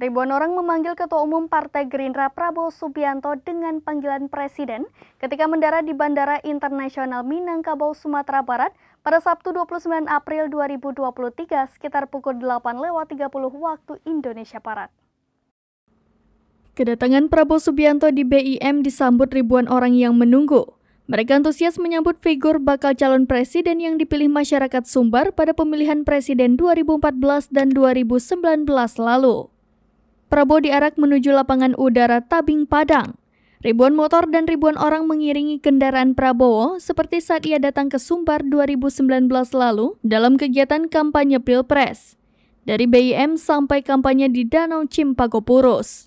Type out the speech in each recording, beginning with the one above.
Ribuan orang memanggil Ketua Umum Partai Gerindra Prabowo Subianto dengan panggilan Presiden ketika mendarat di Bandara Internasional Minangkabau, Sumatera Barat pada Sabtu 29 April 2023 sekitar pukul 8 lewat 30 waktu Indonesia Barat. Kedatangan Prabowo Subianto di BIM disambut ribuan orang yang menunggu. Mereka antusias menyambut figur bakal calon presiden yang dipilih masyarakat Sumbar pada pemilihan presiden 2014 dan 2019 lalu. Prabowo diarak menuju lapangan udara Tabing Padang. Ribuan motor dan ribuan orang mengiringi kendaraan Prabowo seperti saat ia datang ke Sumbar 2019 lalu dalam kegiatan kampanye Pilpres. Dari BIM sampai kampanye di Danau Cimpago Purus.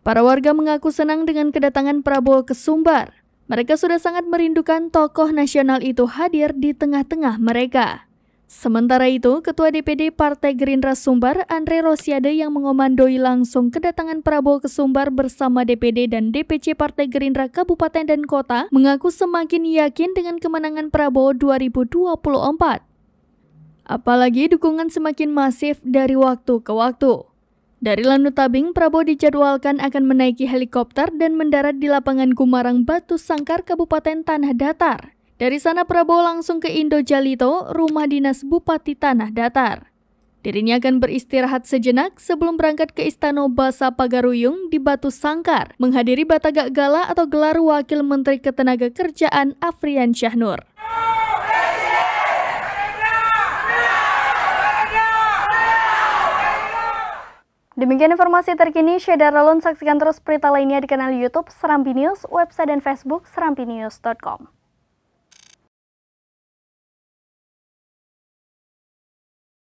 Para warga mengaku senang dengan kedatangan Prabowo ke Sumbar. Mereka sudah sangat merindukan tokoh nasional itu hadir di tengah-tengah mereka. Sementara itu, Ketua DPD Partai Gerindra Sumbar, Andre Rosiade yang mengomandoi langsung kedatangan Prabowo ke Sumbar bersama DPD dan DPC Partai Gerindra Kabupaten dan Kota, mengaku semakin yakin dengan kemenangan Prabowo 2024. Apalagi dukungan semakin masif dari waktu ke waktu. Dari Lanut Tabing, Prabowo dijadwalkan akan menaiki helikopter dan mendarat di lapangan Gumarang Batu Sangkar, Kabupaten Tanah Datar. Dari sana Prabowo langsung ke Indo Jalito, rumah dinas Bupati Tanah Datar. Dirinya akan beristirahat sejenak sebelum berangkat ke Istana Basa Pagaruyung di Batu Sangkar, menghadiri Batagak Gala atau gelar Wakil Menteri Ketenaga Kerjaan Afrian Syahnur. Demikian informasi terkini, Syedar Alun saksikan terus berita lainnya di kanal Youtube Serambi News, website dan Facebook serambinews.com.